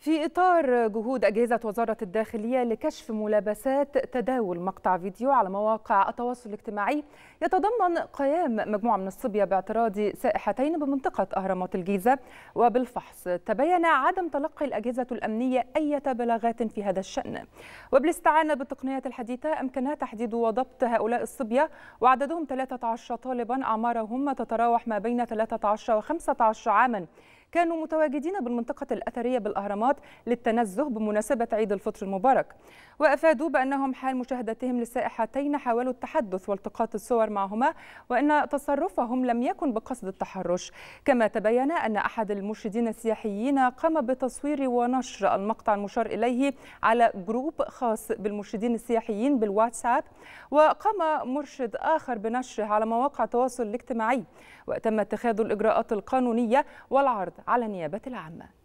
في إطار جهود أجهزة وزارة الداخلية لكشف ملابسات تداول مقطع فيديو على مواقع التواصل الاجتماعي يتضمن قيام مجموعة من الصبية باعتراض سائحتين بمنطقة أهرامات الجيزة وبالفحص تبين عدم تلقي الأجهزة الأمنية أي بلاغات في هذا الشأن وبالاستعانة بالتقنيات الحديثة أمكنها تحديد وضبط هؤلاء الصبية وعددهم 13 طالبا أعمارهم تتراوح ما بين 13 و 15 عاما كانوا متواجدين بالمنطقة الأثرية بالأهرامات للتنزه بمناسبة عيد الفطر المبارك وأفادوا بأنهم حال مشاهدتهم للسائحتين حاولوا التحدث والتقاط الصور معهما وأن تصرفهم لم يكن بقصد التحرش كما تبين أن أحد المرشدين السياحيين قام بتصوير ونشر المقطع المشار إليه على جروب خاص بالمرشدين السياحيين بالواتساب وقام مرشد آخر بنشره على مواقع التواصل الاجتماعي وتم اتخاذ الإجراءات القانونية والعرض على النيابة العامة